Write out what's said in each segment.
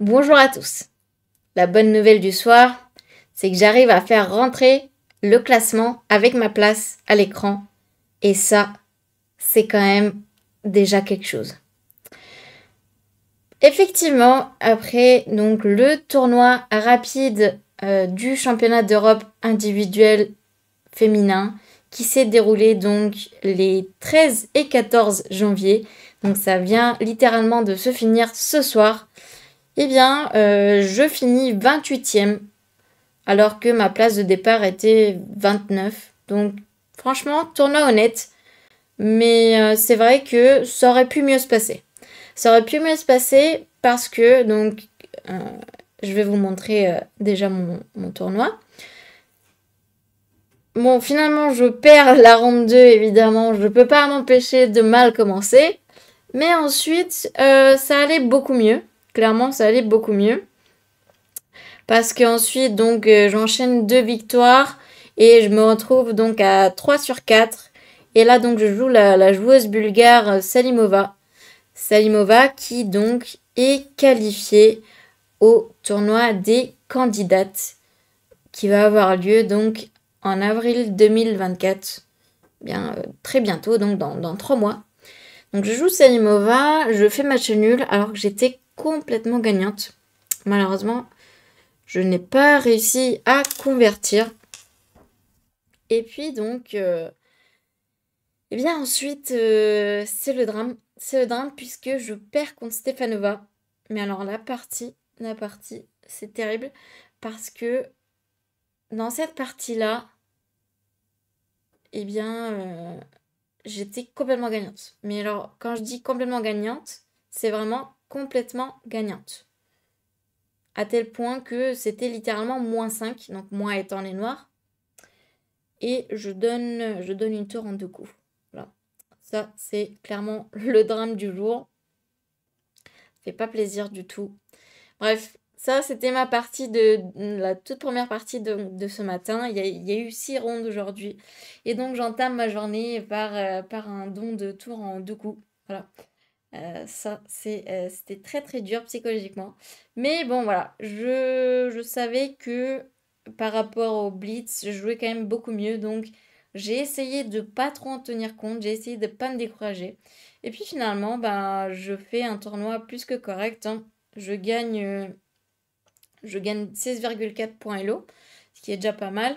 Bonjour à tous. La bonne nouvelle du soir, c'est que j'arrive à faire rentrer le classement avec ma place à l'écran. Et ça, c'est quand même déjà quelque chose. Effectivement, après donc le tournoi rapide euh, du championnat d'Europe individuel féminin qui s'est déroulé donc les 13 et 14 janvier. Donc ça vient littéralement de se finir ce soir eh bien, euh, je finis 28e, alors que ma place de départ était 29. Donc, franchement, tournoi honnête. Mais euh, c'est vrai que ça aurait pu mieux se passer. Ça aurait pu mieux se passer parce que, donc, euh, je vais vous montrer déjà mon, tournoi. Bon, finalement, je perds la ronde 2, évidemment. Je ne peux pas m'empêcher de mal commencer. Mais ensuite, ça allait beaucoup mieux ça allait beaucoup mieux. Parce qu'ensuite, donc, euh, j'enchaîne deux victoires et je me retrouve donc à 3 sur 4. Et là, donc, je joue la, joueuse bulgare Salimova. Salimova qui, donc, est qualifiée au tournoi des candidates qui va avoir lieu donc en avril 2024. Bien, euh, très bientôt, donc dans, trois mois. Donc je joue Salimova, je fais match nul alors que j'étais complètement gagnante. Malheureusement, je n'ai pas réussi à convertir. Et puis donc, Et euh, eh bien ensuite, euh, c'est le drame. C'est le drame puisque je perds contre Stefanova. Mais alors la partie, la partie, c'est terrible parce que dans cette partie-là, eh bien, euh, j'étais complètement gagnante. Mais alors, quand je dis complètement gagnante, c'est vraiment complètement gagnante. À tel point que c'était littéralement moins 5, donc moins étant les noirs. Et je donne, je donne une tour en deux coups. Voilà. Ça, c'est clairement le drame du jour. Fait pas plaisir du tout. Bref, ça, c'était ma partie de la toute première partie de, ce matin. Il y, a, eu six rondes aujourd'hui. Et donc, j'entame ma journée par, euh, par un don de tour en deux coups. Voilà. Euh, ça, c'est, euh, c'était très très dur psychologiquement. Mais bon, voilà, je, savais que par rapport au Blitz, je jouais quand même beaucoup mieux. Donc, j'ai essayé de pas trop en tenir compte, j'ai essayé de pas me décourager. Et puis finalement, ben, je fais un tournoi plus que correct. Hein. Je gagne, euh, je gagne 16,4 points Elo, ce qui est déjà pas mal.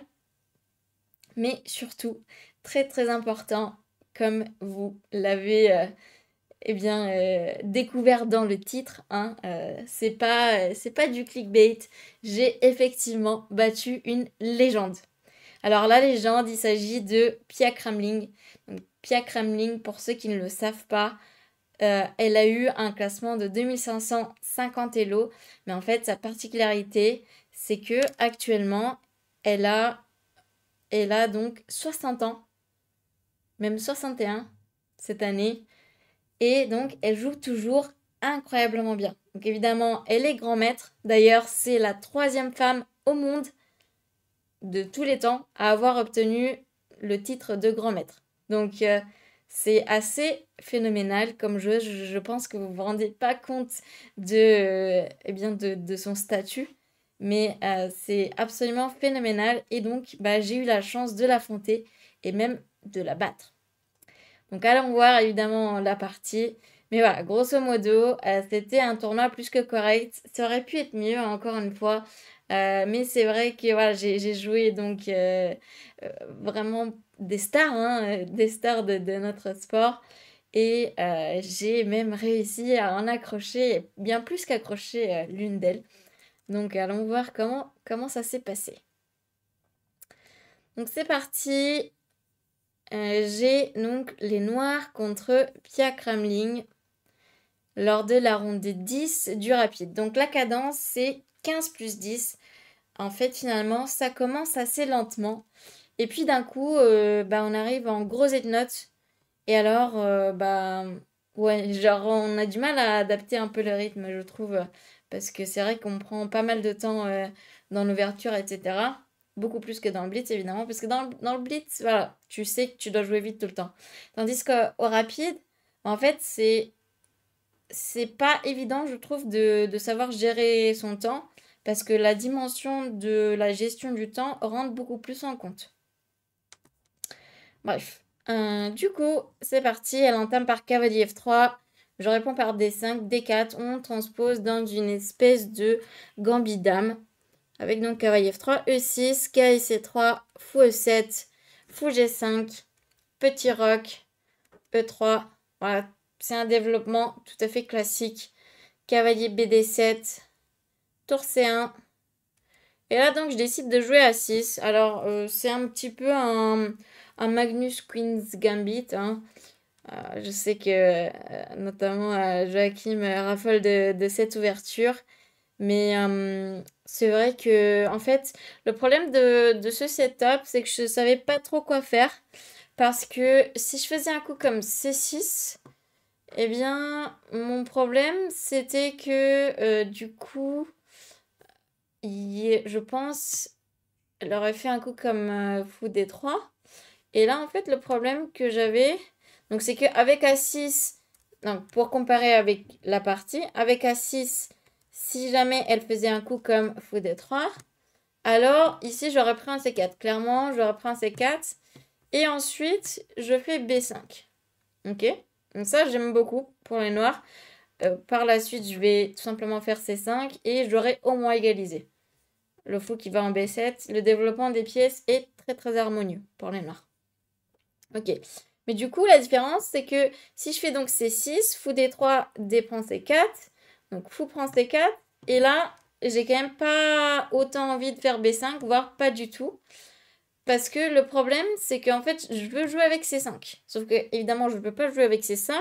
Mais surtout, très très important, comme vous l'avez eh bien, euh, découvert dans le titre, hein, euh, euh, c'est pas, du clickbait. J'ai effectivement battu une légende. Alors la légende, il s'agit de Pia Kramling. Pia Kramling, pour ceux qui ne le savent pas, elle a eu un classement de 2550 Elo, mais en fait sa particularité, c'est que actuellement, elle a, elle a donc 60 ans, même 61 cette année. Et donc, elle joue toujours incroyablement bien. Donc évidemment, elle est grand maître. D'ailleurs, c'est la troisième femme au monde de tous les temps à avoir obtenu le titre de grand maître. Donc euh, c'est assez phénoménal comme jeu. Je, pense que vous vous rendez pas compte de, euh, eh bien de, son statut. Mais euh, c'est absolument phénoménal. Et donc, bah, j'ai eu la chance de l'affronter et même de la battre. Donc allons voir évidemment la partie. Mais voilà, grosso modo, euh, c'était un tournoi plus que correct. Ça aurait pu être mieux, encore une fois. Euh, mais c'est vrai que voilà, j'ai joué donc euh, vraiment des stars, hein, des stars de, de, notre sport. Et j'ai même réussi à en accrocher, bien plus qu'accrocher l'une d'elles. Donc allons voir comment, comment ça s'est passé. Donc c'est parti, euh, j'ai donc les Noirs contre Pia Kramling lors de la ronde des 10 du rapide. Donc la cadence, c'est 15 plus 10. En fait, finalement, ça commence assez lentement. Et puis d'un coup, euh, bah, on arrive en gros et de notes. Et alors, euh, bah, genre, on a du mal à adapter un peu le rythme, je trouve. Parce que c'est vrai qu'on prend pas mal de temps dans l'ouverture, etc beaucoup plus que dans le blitz évidemment, parce que dans le, blitz, voilà, tu sais que tu dois jouer vite tout le temps. Tandis au rapide, en fait, c'est c'est pas évident, je trouve, de, de, savoir gérer son temps, parce que la dimension de la gestion du temps rentre beaucoup plus en compte. Bref. Euh, du coup, c'est parti, elle entame par cavalier F3. Je réponds par D5, D4, on transpose dans une espèce de gambit dame. Avec donc cavalier F3, E6, kic 3 fou E7, fou G5, petit roc, E3. Voilà, c'est un développement tout à fait classique. Cavalier BD7, tour C1. Et là donc je décide de jouer à 6. Alors euh, c'est un petit peu un, Magnus Queen's Gambit. Hein. Euh, je sais que euh, notamment Joachim raffole de cette ouverture. Mais euh, c'est vrai que, en fait, le problème de, ce setup, c'est que je ne savais pas trop quoi faire. Parce que si je faisais un coup comme C6, eh bien, mon problème, c'était que euh, du coup, je pense, elle aurait fait un coup comme euh, fou D3. Et là, en fait, le problème que j'avais, donc c'est qu'avec A6, donc pour comparer avec la partie, avec A6, si jamais elle faisait un coup comme fou d 3, alors ici j'aurais pris un C4. Clairement, j'aurais pris un C4. Et ensuite, je fais B5. Ok Donc ça, j'aime beaucoup pour les noirs. Euh, par la suite, je vais tout simplement faire C5 et j'aurai au moins égalisé. Le fou qui va en B7. Le développement des pièces est très très harmonieux pour les noirs. Ok. Mais du coup, la différence, c'est que si je fais donc C6, fou D3, D C4, donc fou prend C4. Et là, j'ai quand même pas autant envie de faire B5, voire pas du tout. Parce que le problème, c'est qu'en fait, je veux jouer avec C5. Sauf que, évidemment, je ne peux pas jouer avec C5,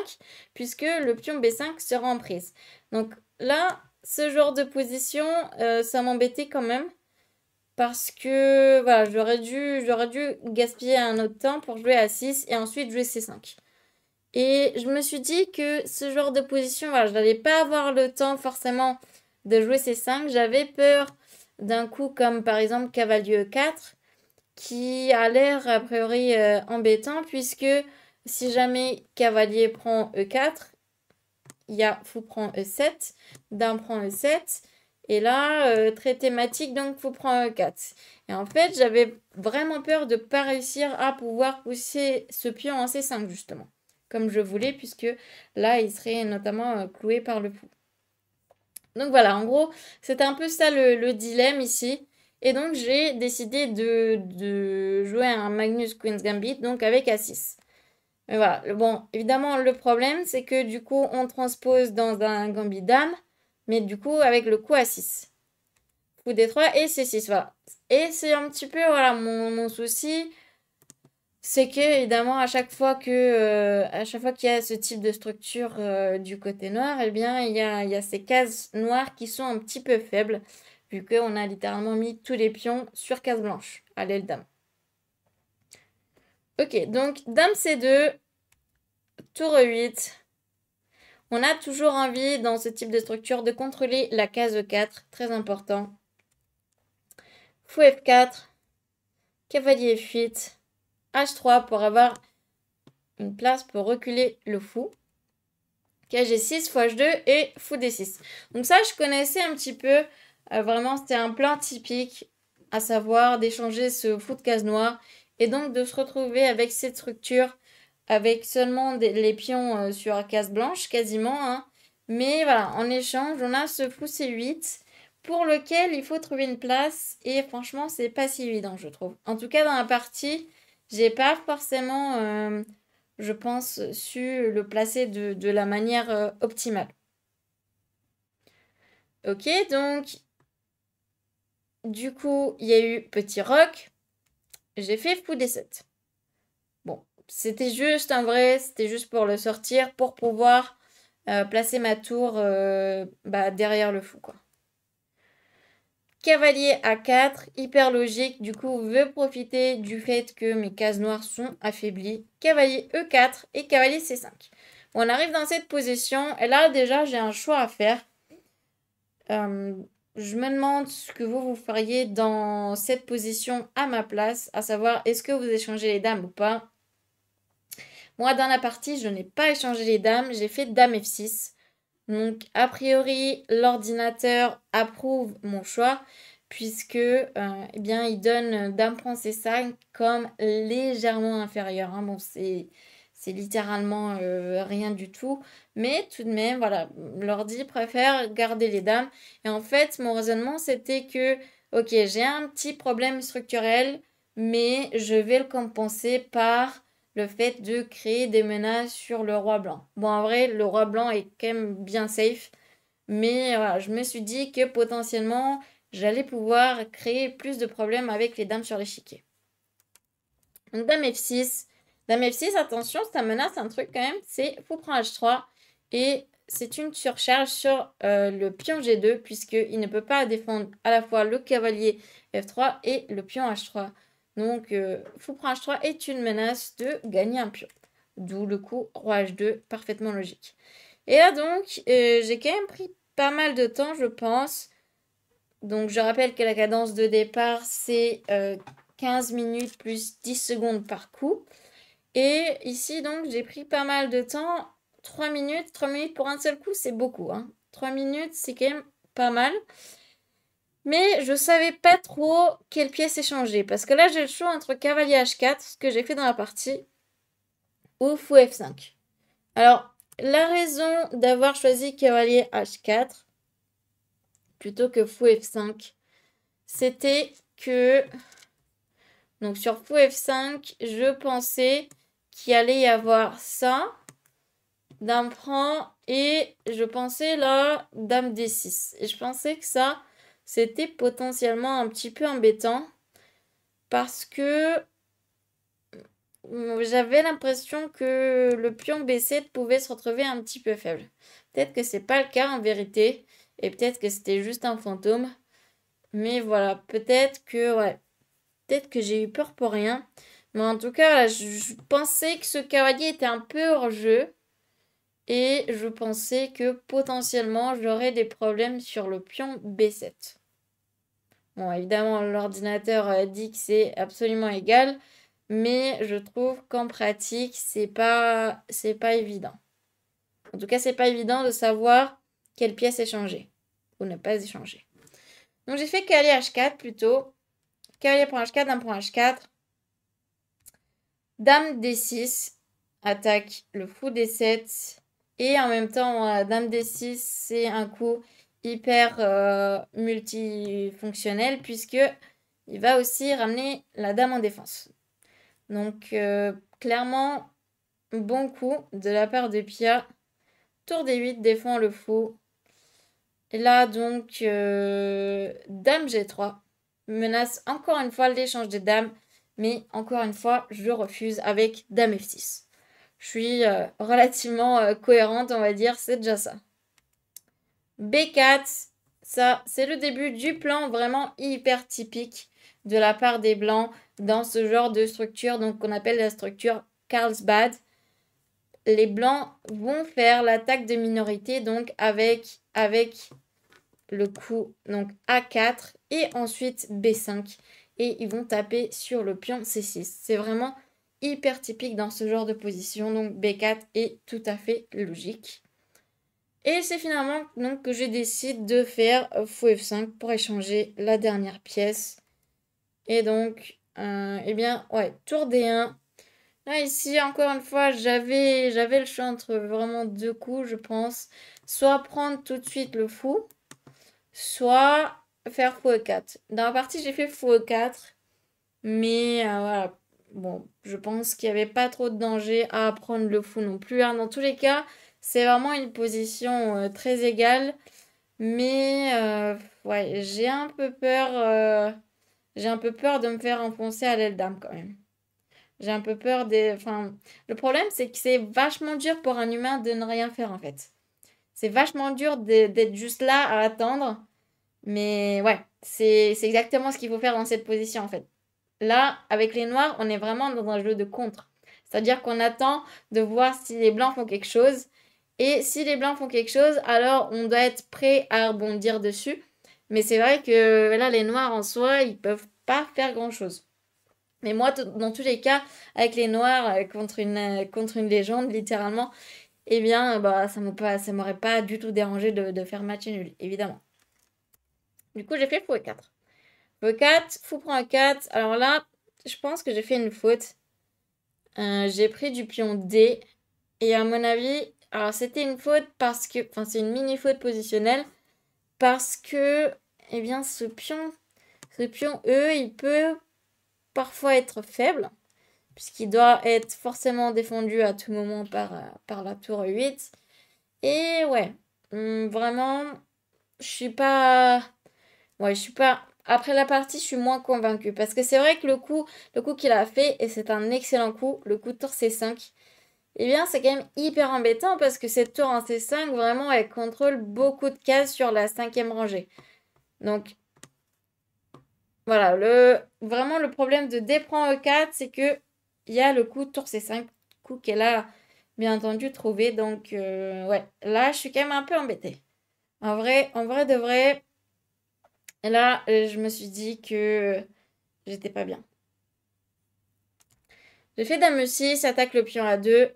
puisque le pion B5 sera en prise. Donc là, ce genre de position, euh, ça m'embêtait quand même. Parce que, voilà, j'aurais dû, dû gaspiller un autre temps pour jouer à 6 et ensuite jouer C5. Et je me suis dit que ce genre de position, je n'allais pas avoir le temps forcément de jouer ces 5. J'avais peur d'un coup comme par exemple cavalier 4 qui a l'air a priori euh, embêtant puisque si jamais cavalier prend E4, il y a fou prend E7, d'un prend E7 et là euh, très thématique donc fou prend E4. Et en fait, j'avais vraiment peur de pas réussir à pouvoir pousser ce pion en C5 justement comme je voulais, puisque là, il serait notamment euh, cloué par le pouls. Donc voilà, en gros, c'était un peu ça le, dilemme ici. Et donc j'ai décidé de, jouer un Magnus Queen's Gambit, donc avec A6. Mais voilà, bon, évidemment, le problème, c'est que du coup, on transpose dans un Gambit dame, mais du coup, avec le coup A6. Coup D3 et C6, voilà. Et c'est un petit peu, voilà, mon souci c'est que évidemment à chaque fois que euh, à chaque fois qu'il y a ce type de structure euh, du côté noir eh bien il y a, ces cases noires qui sont un petit peu faibles vu qu'on a littéralement mis tous les pions sur case blanche à l'aile dame ok donc dame c2 tour 8 on a toujours envie dans ce type de structure de contrôler la case 4 très important fou f4 cavalier f8 H3 pour avoir une place pour reculer le fou. KG6 fois H2 et fou D6. Donc ça, je connaissais un petit peu. Euh, vraiment, c'était un plan typique, à savoir d'échanger ce fou de case noire et donc de se retrouver avec cette structure avec seulement les pions euh, sur case blanche quasiment. Hein. Mais voilà, en échange, on a ce fou C8 pour lequel il faut trouver une place et franchement, c'est pas si évident, je trouve. En tout cas, dans la partie j'ai pas forcément, euh, je pense, su le placer de, la manière euh, optimale. Ok, donc, du coup, il y a eu Petit Rock, j'ai fait Fou des 7. Bon, c'était juste un vrai, c'était juste pour le sortir, pour pouvoir euh, placer ma tour bah, derrière le fou, quoi. Cavalier a 4, hyper logique. Du coup, veut profiter du fait que mes cases noires sont affaiblies. Cavalier E4 et cavalier C5. on arrive dans cette position. Et là, déjà, j'ai un choix à faire. Euh, je me demande ce que vous, vous feriez dans cette position à ma place. À savoir, est-ce que vous échangez les dames ou pas Moi, dans la partie, je n'ai pas échangé les dames. J'ai fait dame F6. Donc, a priori, l'ordinateur approuve mon choix puisque euh, eh bien, il donne d'un C5 comme légèrement inférieur. Hein. Bon, c'est, c'est littéralement euh, rien du tout. Mais tout de même, voilà, l'ordi préfère garder les dames. Et en fait, mon raisonnement, c'était que, ok, j'ai un petit problème structurel, mais je vais le compenser par le fait de créer des menaces sur le roi blanc. Bon, en vrai, le roi blanc est quand même bien safe, mais je me suis dit que potentiellement, j'allais pouvoir créer plus de problèmes avec les dames sur l'échiquier. Donc, dame F6. Dame F6, attention, ça menace un truc quand même, c'est fou prend H3 et c'est une surcharge sur euh, le pion G2 puisqu'il ne peut pas défendre à la fois le cavalier F3 et le pion H3. Donc, euh, fou h3 est une menace de gagner un pion. D'où le coup roi h2, parfaitement logique. Et là donc, euh, j'ai quand même pris pas mal de temps, je pense. Donc, je rappelle que la cadence de départ, c'est 15 euh, minutes plus 10 secondes par coup. Et ici, donc, j'ai pris pas mal de temps. 3 minutes, 3 minutes pour un seul coup, c'est beaucoup. 3 hein. minutes, c'est quand même pas mal. Mais je savais pas trop quelle pièce échanger. Parce que là, j'ai le choix entre cavalier H4, ce que j'ai fait dans la partie, ou fou F5. Alors, la raison d'avoir choisi cavalier H4 plutôt que fou F5, c'était que... Donc sur fou F5, je pensais qu'il allait y avoir ça, dame prend, et je pensais là, dame D6. Et je pensais que ça, c'était potentiellement un petit peu embêtant parce que j'avais l'impression que le pion B7 pouvait se retrouver un petit peu faible. Peut-être que c'est pas le cas en vérité et peut-être que c'était juste un fantôme. Mais voilà, peut-être que ouais, peut-être que j'ai eu peur pour rien. Mais en tout cas, je, je, pensais que ce cavalier était un peu hors jeu. Et je pensais que potentiellement j'aurais des problèmes sur le pion B7. Bon, évidemment, l'ordinateur euh, dit que c'est absolument égal, mais je trouve qu'en pratique, c'est pas, pas évident. En tout cas, c'est pas évident de savoir quelle pièce échanger ou ne pas échanger. Donc, j'ai fait cavalier h4 plutôt. Cavalier pour h4, dame h4. Dame d6 attaque le fou d7. Et en même temps, euh, dame d6, c'est un coup hyper euh, multifonctionnel puisque il va aussi ramener la dame en défense. Donc euh, clairement, bon coup de la part de Pia. Tour des 8 défend le faux Et là donc, euh, dame G3 menace encore une fois l'échange des dames. Mais encore une fois, je refuse avec dame F6. Je suis relativement cohérente, on va dire, c'est déjà ça. B4, ça, c'est le début du plan vraiment hyper typique de la part des Blancs dans ce genre de structure, donc qu'on appelle la structure Carlsbad. Les Blancs vont faire l'attaque de minorité, donc avec, avec le coup donc A4 et ensuite B5. Et ils vont taper sur le pion C6. C'est vraiment hyper typique dans ce genre de position, donc B4 est tout à fait logique. Et c'est finalement donc que je décide de faire fou F5 pour échanger la dernière pièce. Et donc, euh, eh bien, ouais, tour D1. Là, ici, encore une fois, j'avais le choix entre vraiment deux coups, je pense. Soit prendre tout de suite le fou, soit faire fou E4. Dans la partie, j'ai fait fou E4. Mais euh, voilà, bon, je pense qu'il n'y avait pas trop de danger à prendre le fou non plus. Hein. Dans tous les cas, c'est vraiment une position euh, très égale. Mais euh, ouais, j'ai un peu peur. Euh, j'ai un peu peur de me faire enfoncer à l'aile d'âme quand même. J'ai un peu peur des. Enfin, le problème, c'est que c'est vachement dur pour un humain de ne rien faire en fait. C'est vachement dur d'être juste là à attendre. Mais ouais, c'est exactement ce qu'il faut faire dans cette position en fait. Là, avec les noirs, on est vraiment dans un jeu de contre. C'est-à-dire qu'on attend de voir si les blancs font quelque chose et si les blancs font quelque chose, alors on doit être prêt à rebondir dessus. Mais c'est vrai que là, les noirs en soi, ils peuvent pas faire grand-chose. Mais moi, dans tous les cas, avec les noirs euh, contre, une, euh, contre une légende, littéralement, eh bien, euh, bah, ça ne m'aurait pas du tout dérangé de, faire match nul, évidemment. Du coup, j'ai fait fou 4. Fou 4, fou prend un 4. Alors là, je pense que j'ai fait une faute. j'ai pris du pion D. Et à mon avis, alors c'était une faute parce que, enfin c'est une mini faute positionnelle parce que, eh bien ce pion, ce pion E, il peut parfois être faible puisqu'il doit être forcément défendu à tout moment par, euh, par la tour 8. Et ouais, hum, vraiment, je suis pas, ouais je suis pas après la partie, je suis moins convaincue parce que c'est vrai que le coup, le coup qu'il a fait, et c'est un excellent coup, le coup de tour C5, eh bien, c'est quand même hyper embêtant parce que cette tour en C5, vraiment, elle contrôle beaucoup de cases sur la cinquième rangée. Donc, voilà, le, vraiment le problème de prend E4, c'est que y a le coup de tour C5, coup qu'elle a bien entendu trouvé. Donc, euh, ouais, là, je suis quand même un peu embêtée. En vrai, en vrai de vrai, là, euh, je me suis dit que j'étais pas bien. J'ai fait dame 6, attaque le pion à 2.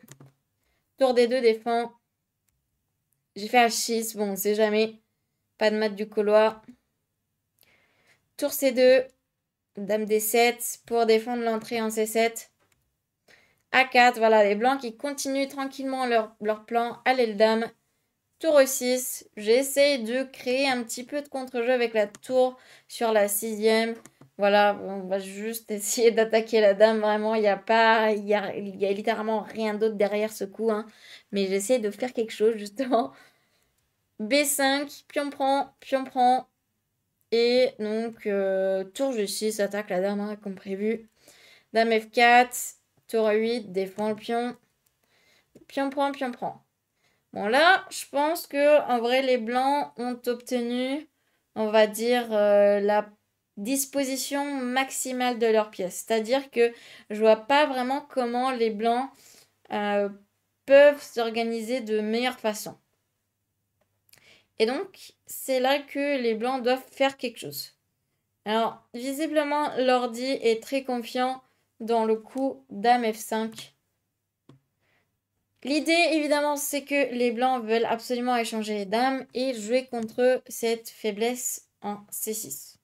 Tour des 2 défend. J'ai fait H6, bon, on sait jamais. Pas de mat du couloir. Tour C2, dame D7 pour défendre l'entrée en C7. A4, voilà, les blancs qui continuent tranquillement leur, plan. Allez le dame. Tour E6, j'essaye de créer un petit peu de contre-jeu avec la tour sur la sixième. Voilà, on va juste essayer d'attaquer la dame. Vraiment, il n'y a pas, il y a, littéralement rien d'autre derrière ce coup. Hein. Mais j'essaie de faire quelque chose, justement. B5, pion prend, pion prend. Et donc, euh, tour G6, attaque la dame, hein, comme prévu. Dame F4, tour 8, défend le pion. Pion prend, pion prend. Bon, là, je pense que en vrai, les blancs ont obtenu, on va dire, euh, la disposition maximale de leurs pièces. C'est-à-dire que je vois pas vraiment comment les blancs euh, peuvent s'organiser de meilleure façon. Et donc, c'est là que les blancs doivent faire quelque chose. Alors, visiblement, l'ordi est très confiant dans le coup dame F5. L'idée, évidemment, c'est que les blancs veulent absolument échanger les dames et jouer contre cette faiblesse en C6.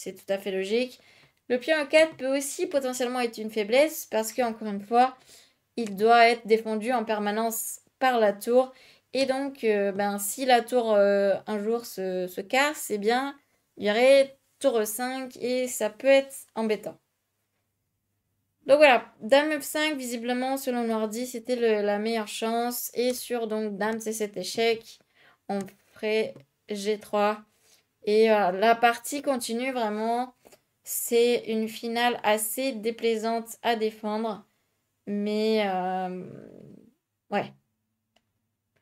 C'est tout à fait logique. Le pion en 4 peut aussi potentiellement être une faiblesse parce que, encore une fois, il doit être défendu en permanence par la tour. Et donc, euh, ben, si la tour euh, un jour se, casse, eh bien, il y aurait tour 5 et ça peut être embêtant. Donc voilà, Dame F5, visiblement, selon dit c'était la meilleure chance. Et sur donc Dame C7 échec, on ferait G3. Et euh, la partie continue vraiment. C'est une finale assez déplaisante à défendre. Mais euh, ouais.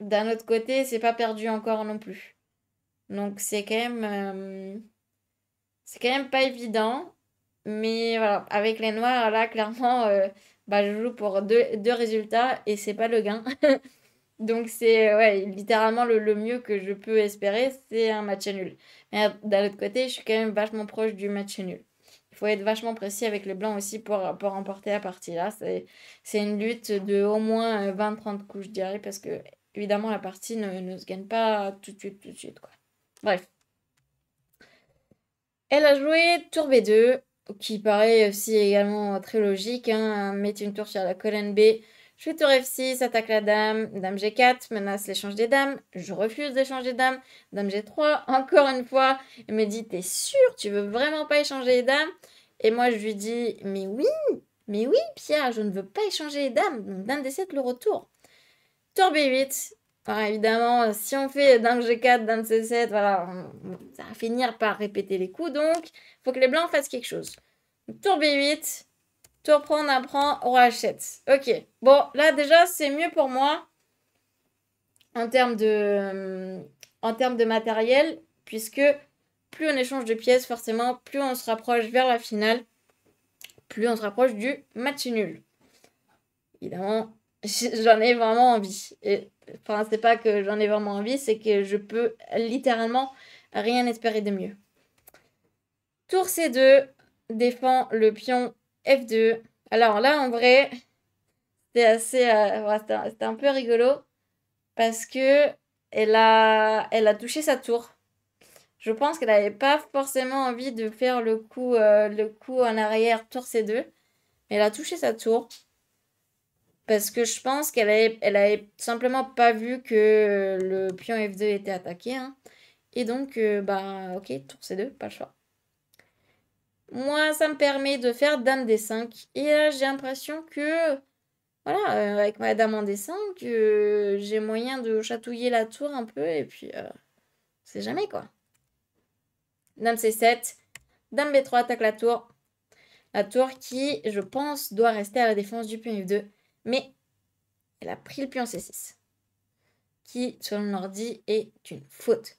D'un autre côté, c'est pas perdu encore non plus. Donc c'est quand même. Euh, c'est quand même pas évident. Mais voilà, avec les noirs, là, clairement, bah, je joue pour deux, deux résultats et c'est pas le gain. Donc c'est ouais, littéralement le, mieux que je peux espérer, c'est un match nul. Mais ah, d'un autre côté, je suis quand même vachement proche du match nul. Il faut être vachement précis avec les Blancs aussi pour, pour remporter la partie. Là, c'est une lutte de au moins 20-30 euh, coups, je dirais, parce que évidemment, la partie ne, ne, se gagne pas tout de suite, tout de suite. Quoi. Bref. Elle a joué tour B2, qui paraît aussi également très logique, hein, mettre une tour sur la colonne B je fais tour F6, attaque la dame, dame G4, menace l'échange des dames, je refuse d'échanger des dames, dame G3, encore une fois, me dit t'es sûr, tu veux vraiment pas échanger les dames Et moi je lui dis mais oui, mais oui Pierre, je ne veux pas échanger les dames, dame D7 le retour. Tour B8, alors évidemment si on fait dame G4, dame C7, voilà, ça va finir par répéter les coups donc, faut que les blancs fassent quelque chose. Tour B8, Tour prend, on apprend, on rachète. Ok. Bon, là déjà, c'est mieux pour moi en termes de, en termes de matériel, puisque plus on échange de pièces, forcément, plus on se rapproche vers la finale, plus on se rapproche du match nul. Évidemment, j'en ai vraiment envie. enfin, c'est pas que j'en ai vraiment envie, c'est que je peux littéralement rien espérer de mieux. Tour C2 défend le pion F2. Alors là, en vrai, c'est assez. Euh, un peu rigolo parce que elle a, elle a touché sa tour. Je pense qu'elle n'avait pas forcément envie de faire le coup, euh, le coup en arrière, tour C2. Mais elle a touché sa tour. Parce que je pense qu'elle n'avait elle simplement pas vu que le pion F2 était attaqué. Hein. Et donc, euh, bah, ok, tour C2, pas le choix. Moi, ça me permet de faire dame d 5. Et là, j'ai l'impression que, voilà, euh, avec ma dame en D5, j'ai moyen de chatouiller la tour un peu. Et puis, euh, c'est jamais quoi. Dame C7. Dame B3 attaque la tour. La tour qui, je pense, doit rester à la défense du pion F2. Mais elle a pris le pion C6. Qui, selon l'ordi, est une faute.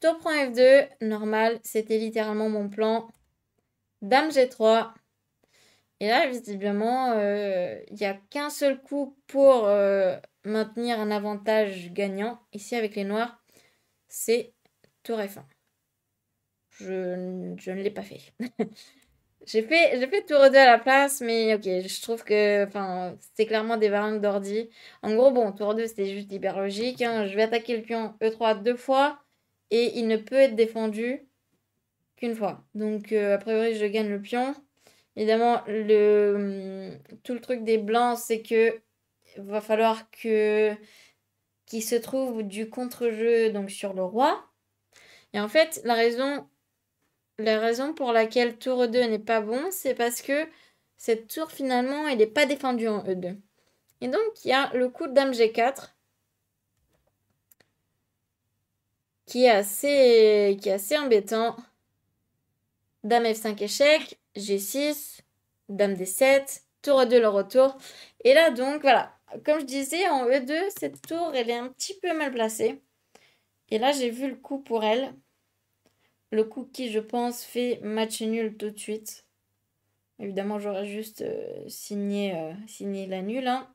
Tour prend F2, normal, c'était littéralement mon plan. Dame G3. Et là, visiblement, il euh, n'y a qu'un seul coup pour euh, maintenir un avantage gagnant. Ici, avec les noirs, c'est tour F1. Je, ne l'ai pas fait. j'ai fait, fait tour 2 à la place, mais ok, je trouve que c'était clairement des variantes d'ordi. En gros, bon, tour 2, c'était juste hyper logique. Hein. Je vais attaquer le pion E3 deux fois et il ne peut être défendu qu'une fois. Donc euh, a priori je gagne le pion. Évidemment, le, hum, tout le truc des blancs, c'est que va falloir que qu'il se trouve du contre-jeu donc sur le roi. Et en fait, la raison la raison pour laquelle tour 2 n'est pas bon, c'est parce que cette tour finalement, elle n'est pas défendue en E2. Et donc, il y a le coup de dame G4 qui est assez, qui est assez embêtant. Dame F5 échec, G6, Dame D7, tour E2 le retour. Et là donc voilà, comme je disais en E2, cette tour elle est un petit peu mal placée. Et là j'ai vu le coup pour elle. Le coup qui je pense fait match nul tout de suite. Évidemment j'aurais juste euh, signé, euh, signé la nulle hein,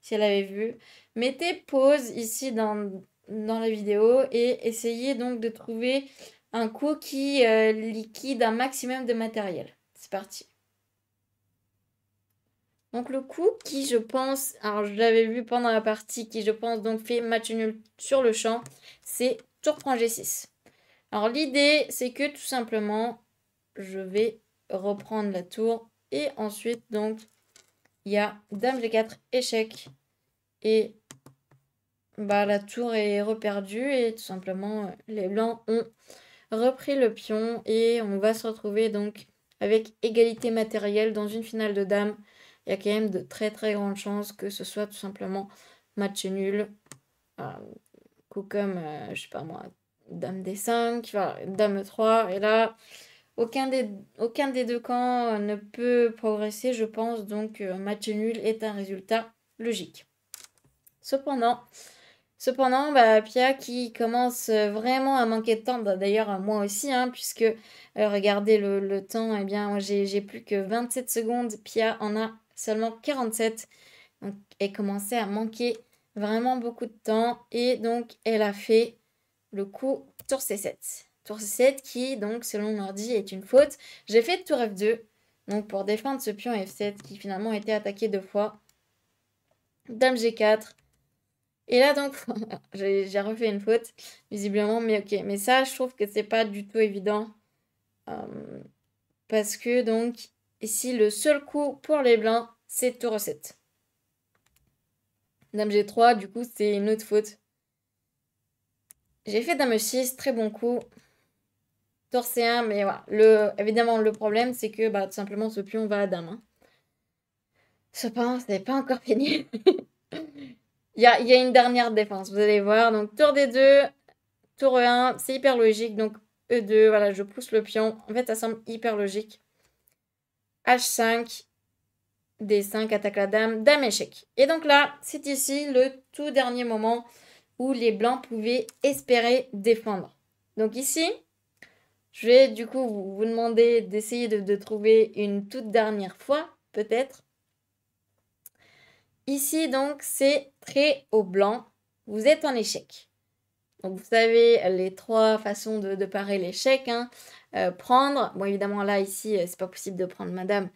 si elle avait vu. Mettez pause ici dans dans la vidéo et essayer donc de trouver un coup qui euh, liquide un maximum de matériel. C'est parti. Donc le coup qui je pense, alors je l'avais vu pendant la partie qui je pense donc fait match nul sur le champ, c'est tour prend G6. Alors l'idée c'est que tout simplement je vais reprendre la tour et ensuite donc il y a dame G4 échec et bah, la tour est reperdue et tout simplement les blancs ont repris le pion et on va se retrouver donc avec égalité matérielle dans une finale de dames. Il y a quand même de très très grandes chances que ce soit tout simplement match nul. Coup euh, comme, euh, je sais pas moi, dame des 5 va dame 3. Et là, aucun des, aucun des deux camps euh, ne peut progresser, je pense. Donc, match nul est un résultat logique. Cependant, Cependant, bah, Pia qui commence euh, vraiment à manquer de temps, bah, d'ailleurs euh, moi aussi, hein, puisque euh, regardez le, temps, eh bien j'ai plus que 27 secondes, Pia en a seulement 47, donc elle commençait à manquer vraiment beaucoup de temps et donc elle a fait le coup tour C7. Tour C7 qui donc selon l'ordi est une faute. J'ai fait tour F2, donc pour défendre ce pion F7 qui finalement a été attaqué deux fois. Dame G4, et là, donc, j'ai refait une faute, visiblement, mais ok. Mais ça, je trouve que c'est pas du tout évident. Euh, parce que, donc, ici, le seul coup pour les blancs, c'est tour 7. Dame G3, du coup, c'est une autre faute. J'ai fait Dame 6, très bon coup. Tour C1, mais voilà. Le, évidemment, le problème, c'est que, bah, tout simplement, ce pion va à Dame. Hein. Cependant, ce n'est pas encore fini. Il y a, une dernière défense, vous allez voir. Donc, tour D2, tour E1, c'est hyper logique. Donc, E2, voilà, je pousse le pion. En fait, ça semble hyper logique. H5, D5, attaque la dame, dame échec. Et donc là, c'est ici le tout dernier moment où les blancs pouvaient espérer défendre. Donc ici, je vais du coup vous demander d'essayer de trouver une toute dernière fois, peut-être, Ici, donc, c'est très au blanc. Vous êtes en échec. Donc, vous savez les trois façons de, parer l'échec. Hein. Euh, prendre, bon, évidemment, là, ici, euh, c'est pas possible de prendre madame.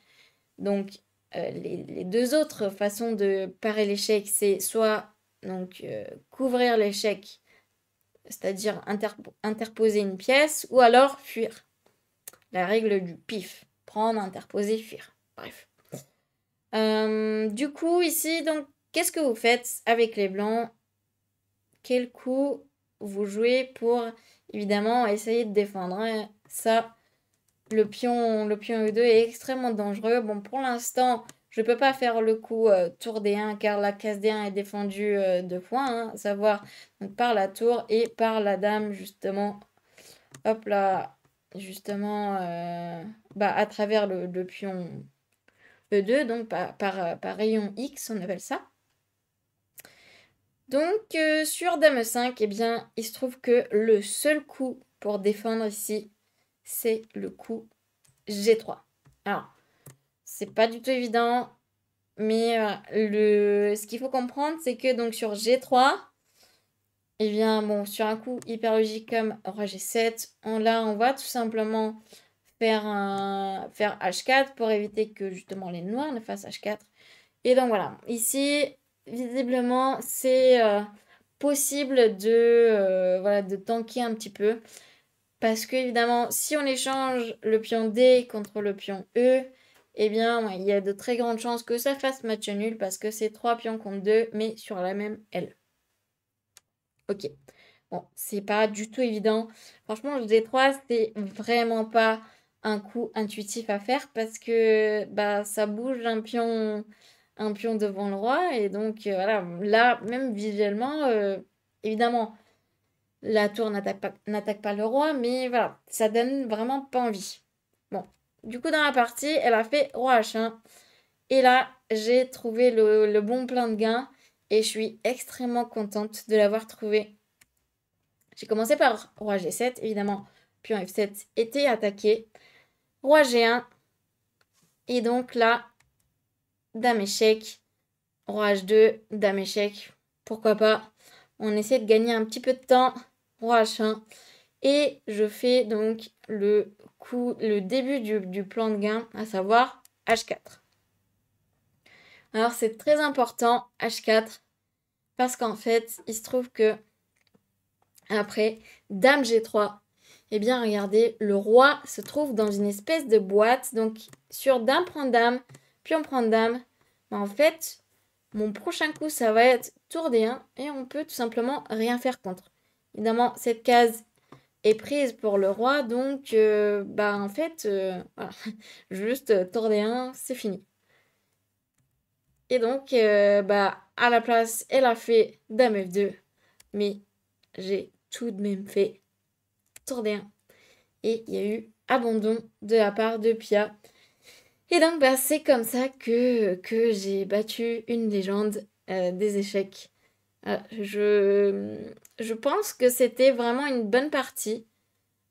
Donc, euh, les, deux autres façons de parer l'échec, c'est soit donc, couvrir l'échec, c'est-à-dire interposer une pièce, ou alors fuir. La règle du pif. Prendre, interposer, fuir. Bref. Euh, du coup, ici, donc, qu'est-ce que vous faites avec les blancs Quel coup vous jouez pour, évidemment, essayer de défendre hein? Ça, le pion, le pion E2 est extrêmement dangereux. Bon, pour l'instant, je ne peux pas faire le coup euh, tour D1 car la case D1 est défendue euh, de points, hein, à savoir par la tour et par la dame, justement. Hop là, justement, bah, à travers le, le pion E2, donc par, euh, par, rayon X, on appelle ça. Donc euh, sur Dame 5, eh bien, il se trouve que le seul coup pour défendre ici, c'est le coup G3. Alors, c'est pas du tout évident, mais euh, le... ce qu'il faut comprendre, c'est que donc sur G3, eh bien, bon, sur un coup hyper logique comme Roi G7, on, là, on voit tout simplement faire, faire H4 pour éviter que justement les noirs ne fassent H4. Et donc voilà, ici, visiblement, c'est euh, possible de, euh, voilà, de tanker un petit peu. Parce que évidemment, si on échange le pion D contre le pion E, eh bien, il y a de très grandes chances que ça fasse match nul parce que c'est 3 pions contre 2, mais sur la même L. Ok. Bon, c'est pas du tout évident. Franchement, le D3, c'est vraiment pas un coup intuitif à faire parce que bah, ça bouge un pion, un pion devant le roi. Et donc, euh, voilà, là, même visuellement, euh, évidemment, la tour n'attaque pas, pas le roi, mais voilà, ça donne vraiment pas envie. Bon, du coup, dans la partie, elle a fait roi H1. Et là, j'ai trouvé le, le bon plein de gains et je suis extrêmement contente de l'avoir trouvé. J'ai commencé par roi G7, évidemment, pion F7 était attaqué. Roi G1. Et donc là, Dame échec. Roi H2, Dame échec. Pourquoi pas On essaie de gagner un petit peu de temps. Roi H1. Et je fais donc le coup, le début du plan de gain, à savoir H4. Alors c'est très important H4 parce qu'en fait, il se trouve que après Dame G3, eh bien, regardez, le roi se trouve dans une espèce de boîte. Donc, sur dame prend dame, puis on prend dame. Mais en fait, mon prochain coup, ça va être tour des 1 et on peut tout simplement rien faire contre. Évidemment, cette case est prise pour le roi, donc euh, bah en fait, euh, juste euh, tour des 1, c'est fini. Et donc, bah à la place, elle a fait dame F2, mais j'ai tout de même fait 1. Et il y a eu abandon de la part de Pia. Et donc, bah, c'est comme ça que, que j'ai battu une légende euh, des échecs. Euh, je, je pense que c'était vraiment une bonne partie,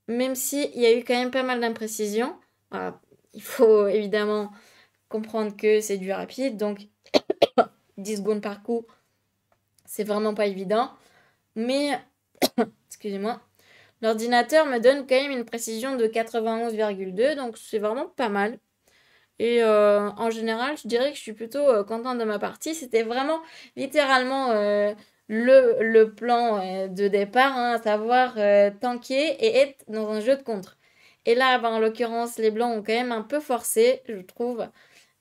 même s'il y a eu quand même pas mal d'imprécisions. il faut évidemment comprendre que c'est du rapide, donc 10 secondes par coup, c'est vraiment pas évident. Mais, excusez-moi, L'ordinateur me donne quand même une précision de 91,2, donc c'est vraiment pas mal. Et euh, en général, je dirais que je suis plutôt euh, contente de ma partie. C'était vraiment littéralement euh, le, plan de départ, hein, à savoir tanker et être dans un jeu de contre. Et là, ben, en l'occurrence, les Blancs ont quand même un peu forcé, je trouve,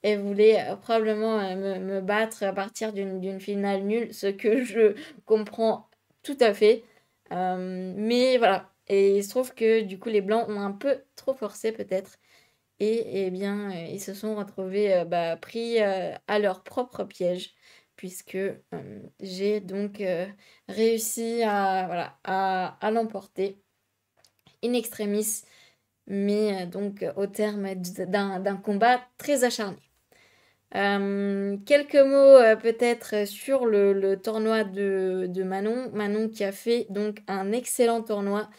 et voulaient probablement me, battre à partir d'une finale nulle, ce que je comprends tout à fait. Euh, mais voilà. Et il se trouve que du coup, les Blancs ont un peu trop forcé peut-être. Et eh bien, euh, ils se sont retrouvés euh, bah, pris à leur propre piège puisque j'ai donc réussi à, à, l'emporter in extremis, mais donc au terme d'un combat très acharné. Euh, quelques mots euh, peut-être sur le, tournoi de, Manon. Manon qui a fait donc un excellent tournoi.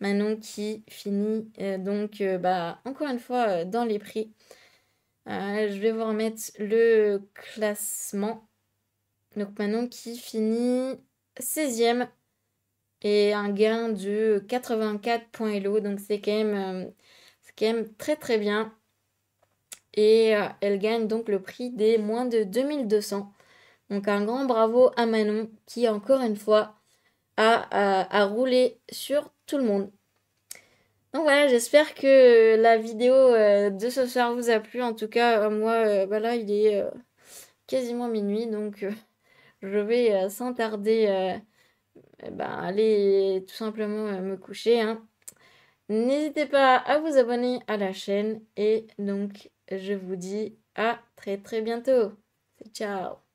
Manon qui finit euh, donc bah, encore une fois dans les prix. je vais vous remettre le classement. Donc Manon qui finit 16e et un gain de 84 points Elo. Donc c'est quand même très très bien et euh, elle gagne donc le prix des moins de 2200. Donc un grand bravo à Manon qui encore une fois euh, a, roulé sur tout le monde. Donc voilà, j'espère que la vidéo euh, de ce soir vous a plu. En tout cas, moi, bah là il est quasiment minuit, donc je vais sans tarder bah, aller tout simplement me coucher. Hein. N'hésitez pas à vous abonner à la chaîne et donc je vous dis à très très bientôt. Ciao